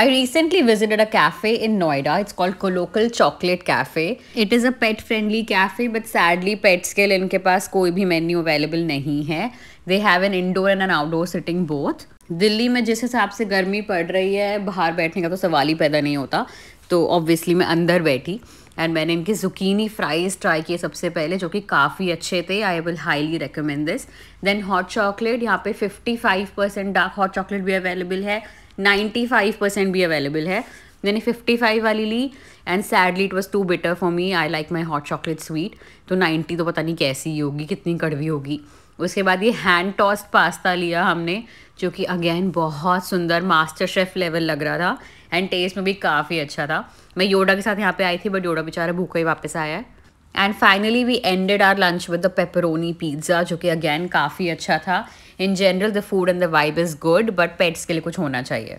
I recently visited a cafe in Noida. It's called Colocal Chocolate Cafe. It is a pet friendly cafe, but sadly, pets के इनके पास कोई भी menu available नहीं है they have an indoor and an outdoor sitting both Delhi में जिस हिसाब से गर्मी पड़ रही है बाहर बैठने का तो सवाल ही पैदा नहीं होता तो ऑब्वियसली मैं अंदर बैठी एंड मैंने इनके जुकीनी फ्राइज़ ट्राई किए सबसे पहले जो कि काफ़ी अच्छे थे I will highly recommend this then hot chocolate यहाँ पे 55 परसेंट डार्क हॉट चॉकलेट भी अवेलेबल है नाइन्टी फाइव परसेंट भी अवेलेबल है मैंने फिफ्टी फाइव वाली ली and sadly it was too better for me I like my hot chocolate sweet तो नाइन्टी तो पता नहीं कैसी होगी कितनी कड़वी होगी उसके बाद ये हैंड टॉस्ड पास्ता लिया हमने जो कि अगेन बहुत सुंदर मास्टर शेफ लेवल लग रहा था एंड टेस्ट में भी काफ़ी अच्छा था मैं योडा के साथ यहाँ पे आई थी बट योडा बेचारा भूखा ही वापस आया है and finally we ended our lunch with the pepperoni pizza जो कि अगेन काफ़ी अच्छा था in general the food and the vibe is good but pets के लिए कुछ होना चाहिए